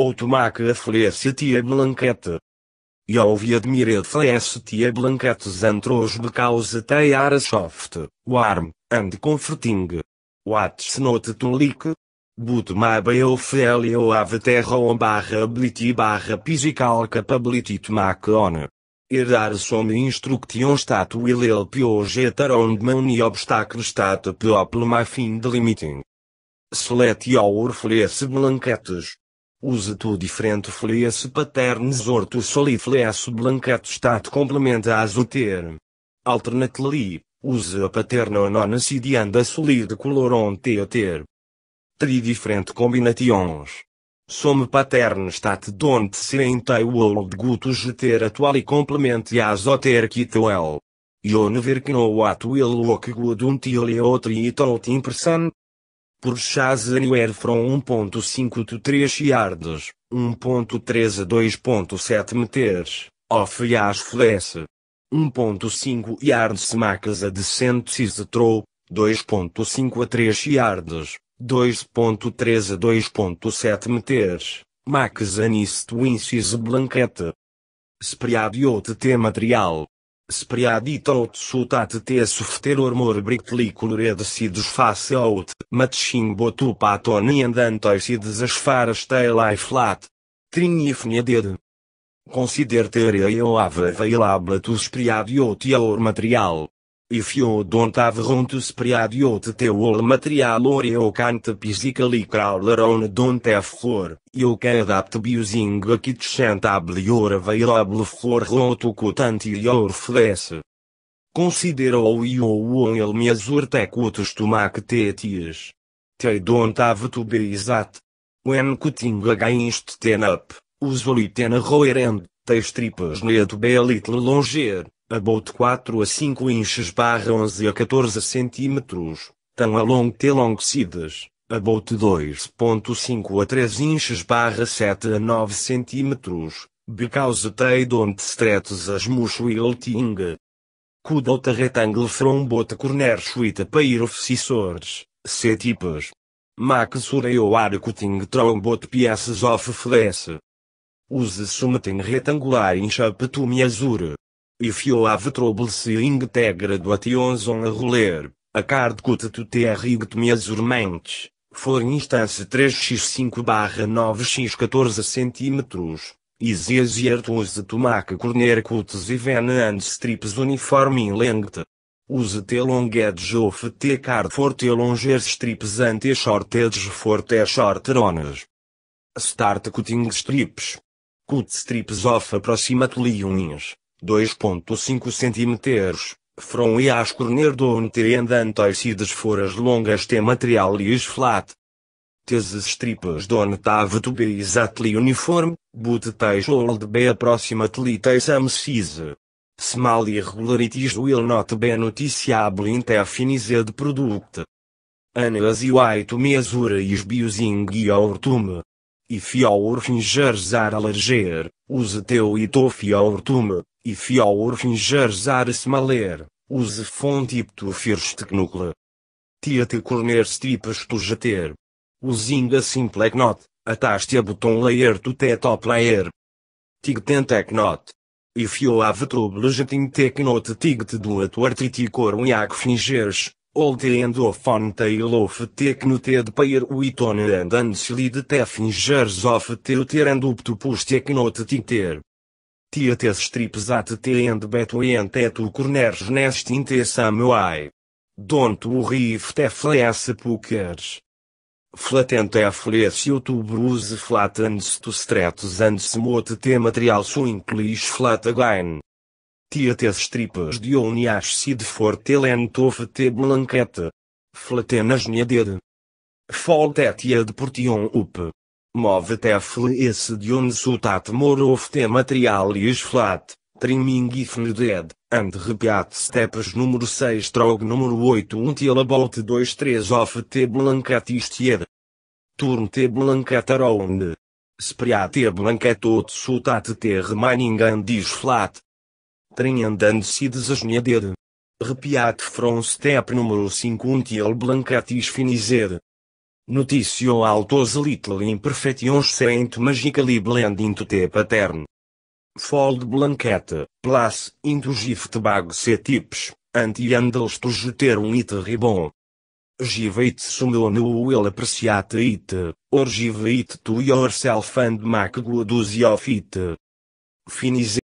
ou tomar que a Felicia Blanquette. Eu vi admirer Felicia blanquete antros because they soft, warm, and comforting. What's not to like? But my ave terra on barra ability barra physical capability to make on. Here are some instructions that will help you get around many obstacles that problem my fim de limiting. Select your fleece blanquettes. Use tu diferente folies paternes orto solifleas blancato stat complementa as Alternately, use a paterna non acidianda solid coloron teoter. Tri diferente combinations. Some pattern stat don't serente world gutus ter atual e complemente azoter oter quitoel. Ione ver que no at will look good until e it impression, por chás anywhere from 1.5 to 3 yards, 1.3 a 2.7 meters, off as flash. 1.5 yards macas a decent is throw, 2.5 a 3 yards, 2.3 a 2.7 meters, max anist winches blanquete. Spread de T material. Spriadito ou tsultate te sufter ormor brictli colored sidos face out, matching botu patoni andantois sides as faras tailai flat. Trinifnia Considere Consider teria eu ava veilabla tu spriadiotia or material. If you don't have room to spread out the material or you can't physically crawl around don't have floor, you can adapt using a kitchen table or available floor to cut until your flesh. Consider how you will measure the cuts to tetis. the tears. They don't have to be exact. When cutting against ten up, usually ten roer and the strips need to be a little longer. A about 4 a 5 inches barra 11 a 14 cm, tão along A about 2.5 a 3 inches barra 7 a 9 cm, because they don't stretch as much will ting. Could out a rectangle from both corner suite a pair of scissors, C tipos. Max sureo are cutting from both pieces of flesh. Use something retangular in shape to measure if you have trouble seeing the graduations on a ruler, a card cut to te rigged measurements, for instance 3x5 barra 9x14 centímetros, is easier to use to make corner cuts even and strips uniform in length. Use the long edge of the card for the longer strips and the short edge for the short runners. Start cutting strips. Cut strips off approximately 1 inch. 2.5 cm, from e as corner do tiendantoicides foras longas tem material e flat. Tes stripas do tave to be exactly uniform, but they old be approximately the same size. Small irregularities will not be noticiable in the finished product. Anas e white measure is by using your tum. If your fingers are larger, use teu e of your tum e Fjordfingersars maler, use fontip tu tia Tiate corner stripas tu jeter. Using a simple knot, ataste a button layer tu te top layer. E teknot. ave tu have trouble knot tig te do at artiticor ag fingers, old end of on tail of de payer witon and unslid te fingers of uter and up to push teknot tigter. Tietes strips at the end between the two corners nest in the same Don't worry if the fleece puckers. Flatent e fleece you to bruise flattens to stretch and smote the material so inclis flat again. Tietes strips de only acid for the length of the blanket. Flatenas needed. Fold at the portion up move tefle esse de onde sultat morov te material e flat, trimming ifn dead, and repeat steps número 6 trog número 8 until about 2 3 of te blancat istied. Turn te blancat around. Spreat te blancat out sultat te remaining and is flat. Trim and and sides asneaded. Repeat from step número 5 until blancat isfinized. Notitio autos little imperfections saint magically blend into the pattern. Fold blanket, plus, into gift bag C-tips, anti-handles to jeter um it ribbon. Give it someone who will appreciate it, or give it to yourself and make good use of it. Finis